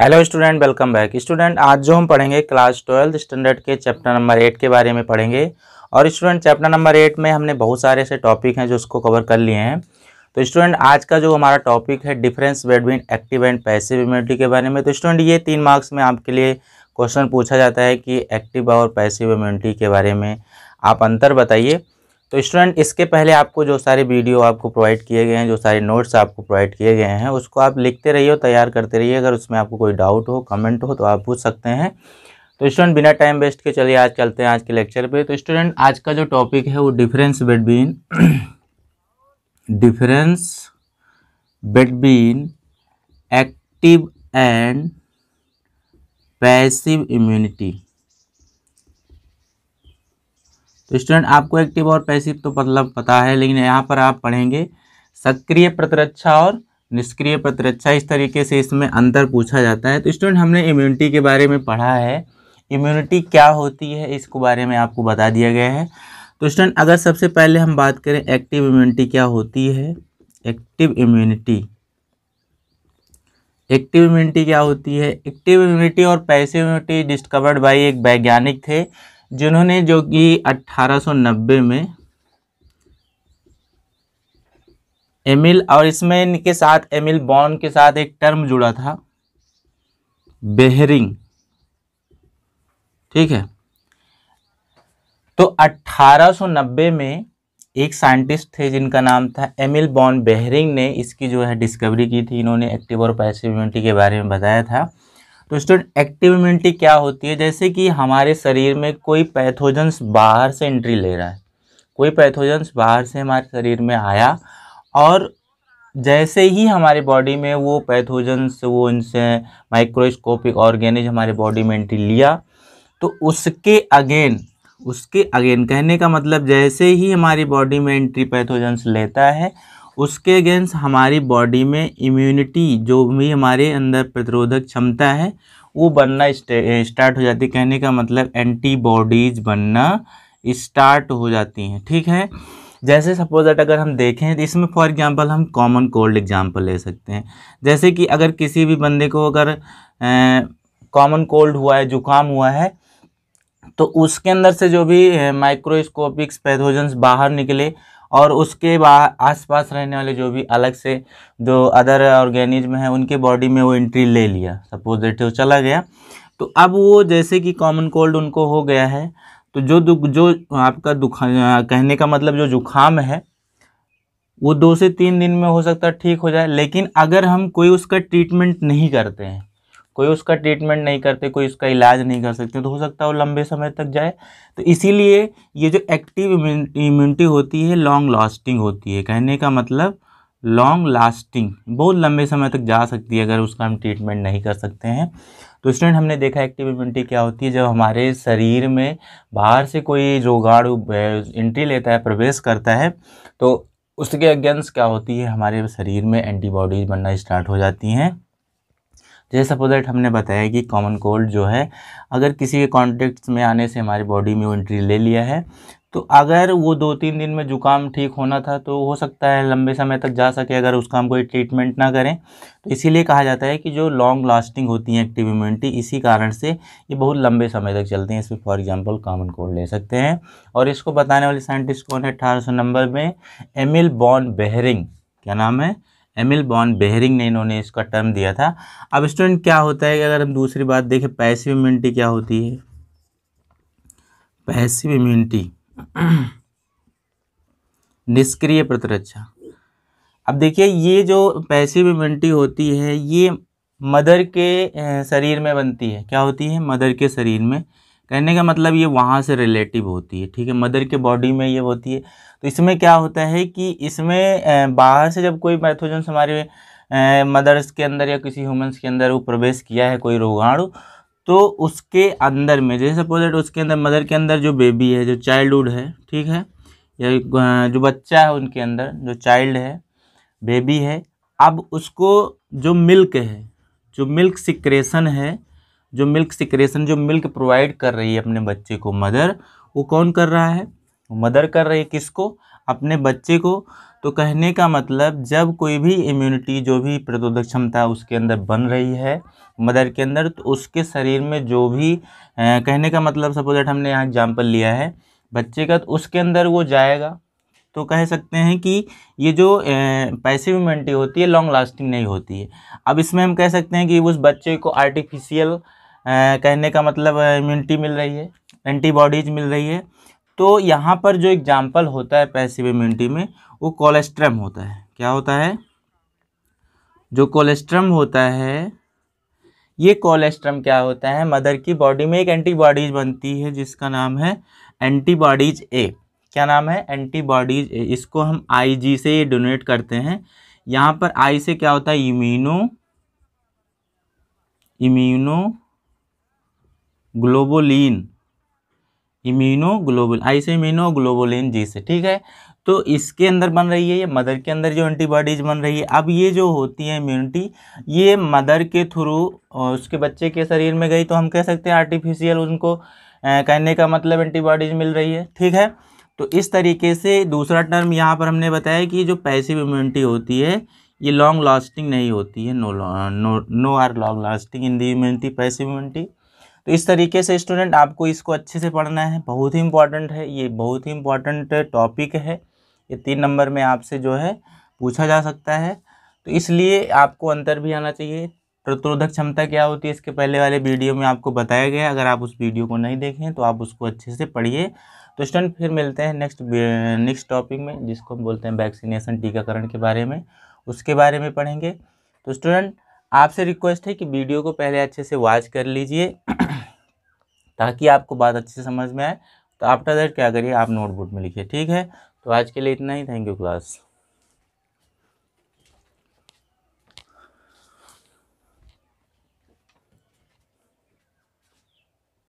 hello student welcome back student आज जो हम पढ़ेंगे क्लास ट्वेल्थ स्टैंडर्ड के चैप्टर नंबर एट के बारे में पढ़ेंगे और स्टूडेंट चैप्टर नंबर एट में हमने बहुत सारे ऐसे टॉपिक हैं जो उसको कवर कर लिए हैं तो स्टूडेंट आज का जो हमारा टॉपिक है difference between active and passive immunity के बारे में तो स्टूडेंट ये तीन मार्क्स में आपके लिए क्वेश्चन पूछा जाता है कि एक्टिव और पैसिव इम्यूनिटी के बारे में आप अंतर बताइए तो स्टूडेंट इसके पहले आपको जो सारे वीडियो आपको प्रोवाइड किए गए हैं जो सारे नोट्स आपको प्रोवाइड किए गए हैं उसको आप लिखते रहिए तैयार करते रहिए अगर उसमें आपको कोई डाउट हो कमेंट हो तो आप पूछ सकते हैं तो स्टूडेंट बिना टाइम वेस्ट के चलिए आज चलते हैं आज के लेक्चर पे तो स्टूडेंट आज का जो टॉपिक है वो difference between difference between active and passive immunity तो स्टूडेंट आपको एक्टिव और पैसिव तो मतलब पता है लेकिन यहाँ पर आप पढ़ेंगे सक्रिय प्रतिरक्षा और निष्क्रिय प्रतिरक्षा इस तरीके से इसमें अंतर पूछा जाता है तो स्टूडेंट हमने इम्यूनिटी के बारे में पढ़ा है इम्यूनिटी क्या होती है इसको बारे में आपको बता दिया गया है तो स्टूडेंट अगर सबसे पहले हम बात करें एक्टिव इम्यूनिटी क्या होती है एक्टिव इम्यूनिटी एक्टिव इम्यूनिटी क्या होती है एक्टिव इम्यूनिटी और पैसिव इम्यूनिटी डिस्कवर्ड बाई एक वैज्ञानिक थे जिन्होंने जो कि 1890 में एमिल और इसमें इनके साथ एमिल बॉन के साथ एक टर्म जुड़ा था बेहरिंग ठीक है तो 1890 में एक साइंटिस्ट थे जिनका नाम था एमिल बॉन बेहरिंग ने इसकी जो है डिस्कवरी की थी इन्होंने एक्टिव और पैसिव इम्यूनिटी के बारे में बताया था तो स्टूडेंट एक्टिव इम्यूनिटी क्या होती है जैसे कि हमारे शरीर में कोई पैथोजन्स बाहर से एंट्री ले रहा है कोई पैथोजन्स बाहर से हमारे शरीर में आया और जैसे ही हमारे बॉडी में वो पैथोजन्स वो इनसे माइक्रोस्कोपिक ऑर्गेनिज हमारे बॉडी में एंट्री लिया तो उसके अगेन उसके अगेन कहने का मतलब जैसे ही हमारी बॉडी में एंट्री पैथोजन्स लेता है उसके अगेंस्ट हमारी बॉडी में इम्यूनिटी जो भी हमारे अंदर प्रतिरोधक क्षमता है वो बनना स्टार्ट हो जाती है कहने का मतलब एंटीबॉडीज़ बनना स्टार्ट हो जाती हैं ठीक है जैसे सपोज दैट अगर हम देखें तो इसमें फॉर एग्जांपल हम कॉमन कोल्ड एग्जांपल ले सकते हैं जैसे कि अगर किसी भी बंदे को अगर कॉमन कोल्ड हुआ है जुकाम हुआ है तो उसके अंदर से जो भी माइक्रोस्कोपिक्स पैथोजन बाहर निकले और उसके आसपास रहने वाले जो भी अलग से जो अदर ऑर्गेनिज्म हैं उनके बॉडी में वो एंट्री ले लिया सपोज दैट वो चला गया तो अब वो जैसे कि कॉमन कोल्ड उनको हो गया है तो जो जो आपका दुखा कहने का मतलब जो जुकाम है वो दो से तीन दिन में हो सकता है ठीक हो जाए लेकिन अगर हम कोई उसका ट्रीटमेंट नहीं करते हैं कोई उसका ट्रीटमेंट नहीं करते कोई उसका इलाज नहीं कर सकते तो हो सकता है वो लंबे समय तक जाए तो इसीलिए ये जो एक्टिव इम्यूनिटी होती है लॉन्ग लास्टिंग होती है कहने का मतलब लॉन्ग लास्टिंग बहुत लंबे समय तक जा सकती है अगर उसका हम ट्रीटमेंट नहीं कर सकते हैं तो स्टूडेंट हमने देखा एक्टिव इम्यूनिटी क्या होती है जब हमारे शरीर में बाहर से कोई जोगाड़ एंट्री लेता है प्रवेश करता है तो उसके अगेंस्ट क्या होती है हमारे शरीर में एंटीबॉडीज़ बनना स्टार्ट हो जाती हैं जैसे सपोज दैट हमने बताया कि कॉमन कोल्ड जो है अगर किसी के कॉन्टेक्ट में आने से हमारी बॉडी में वो एंट्री ले लिया है तो अगर वो दो तीन दिन में जुकाम ठीक होना था तो हो सकता है लंबे समय तक जा सके अगर उसका हम कोई ट्रीटमेंट ना करें तो इसीलिए कहा जाता है कि जो लॉन्ग लास्टिंग होती हैं एक्टिव इम्यूनिटी इसी कारण से ये बहुत लंबे समय तक चलते हैं इसमें फॉर एग्जांपल कॉमन कोल्ड ले सकते हैं और इसको बताने वाले साइंटिस्ट कौन है अठारह नंबर में एमिल बॉन बेहरिंग क्या नाम है एमिल बॉन बेहरिंग ने इन्होंने इसका टर्म दिया था अब स्टूडेंट क्या होता है कि अगर हम दूसरी बात देखें पैसिव इम्यूनिटी क्या होती है पैसिव इम्यूनिटी निष्क्रिय प्रतिरक्षा अब देखिए ये जो पैसिव इम्यूनिटी होती है ये मदर के शरीर में बनती है क्या होती है मदर के शरीर में कहने का मतलब ये वहाँ से रिलेटिव होती है ठीक है मदर के बॉडी में ये होती है तो इसमें क्या होता है कि इसमें बाहर से जब कोई पैथोजेंस हमारे मदर्स के अंदर या किसी ह्यूमन्स के अंदर वो प्रवेश किया है कोई रोगाणु तो उसके अंदर में जैसे सपोज दैट उसके अंदर मदर के अंदर जो बेबी है जो चाइल्डहुड है ठीक है या जो बच्चा है उनके अंदर जो चाइल्ड है बेबी है अब उसको जो मिल्क है जो मिल्क सिक्रेशन है जो मिल्क सिक्रेशन जो मिल्क प्रोवाइड कर रही है अपने बच्चे को मदर वो कौन कर रहा है मदर कर रही है किसको अपने बच्चे को तो कहने का मतलब जब कोई भी इम्यूनिटी जो भी प्रतिरोधक क्षमता उसके अंदर बन रही है मदर के अंदर तो उसके शरीर में जो भी आ, कहने का मतलब सपोज एट हमने यहाँ एग्जाम्पल लिया है बच्चे का तो उसके अंदर वो जाएगा तो कह सकते हैं कि ये जो पैसिव इम्यूनिटी होती है लॉन्ग लास्टिंग नहीं होती है अब इसमें हम कह सकते हैं कि उस बच्चे को आर्टिफिशियल कहने का मतलब इम्यूनिटी मिल रही है एंटीबॉडीज मिल रही है तो यहाँ पर जो एग्जाम्पल होता है पैसिव इम्यूनिटी में वो कोलेस्ट्रम होता है क्या होता है जो कोलेस्ट्रम होता है ये कोलेस्ट्रम क्या होता है मदर की बॉडी में एक एंटीबॉडीज बनती है जिसका नाम है एंटीबॉडीज ए क्या नाम है एंटीबॉडीज ए इसको हम जी से डोनेट करते हैं यहाँ पर आई से क्या होता है इम्यूनो इम्यूनो ग्लोबोलिन इम्यूनोग्लोबुल आई से इम्यूनोग्लोबुलिन जी से ठीक है तो इसके अंदर बन रही है ये मदर के अंदर जो एंटीबॉडीज बन रही है अब ये जो होती है इम्यूनिटी ये मदर के थ्रू उसके बच्चे के शरीर में गई तो हम कह सकते हैं आर्टिफिशियल उनको कहने का मतलब एंटीबॉडीज मिल रही है ठीक है तो इस तरीके से दूसरा टर्म यहाँ पर हमने बताया कि जो पैसिव इम्यूनिटी होती है ये लॉन्ग लास्टिंग नहीं होती है no no no are long lasting in the immunity passive immunity तो इस तरीके से स्टूडेंट आपको इसको अच्छे से पढ़ना है बहुत ही इम्पॉर्टेंट है ये बहुत ही इम्पॉर्टेंट टॉपिक है ये तीन नंबर में आपसे जो है पूछा जा सकता है तो इसलिए आपको अंतर भी आना चाहिए प्रतिरोधक क्षमता क्या होती है इसके पहले वाले वीडियो में आपको बताया गया अगर आप उस वीडियो को नहीं देखें तो आप उसको अच्छे से पढ़िए तो स्टूडेंट फिर मिलते हैं नेक्स्ट नेक्स्ट टॉपिक में जिसको हम बोलते हैं वैक्सीनेशन टीकाकरण के बारे में उसके बारे में पढ़ेंगे तो स्टूडेंट आपसे रिक्वेस्ट है कि वीडियो को पहले अच्छे से वॉच कर लीजिए ताकि आपको बात अच्छे से समझ में आए तो आफ्टर दैट क्या करिए आप नोटबुक में लिखिए ठीक है तो आज के लिए इतना ही थैंक यू क्लास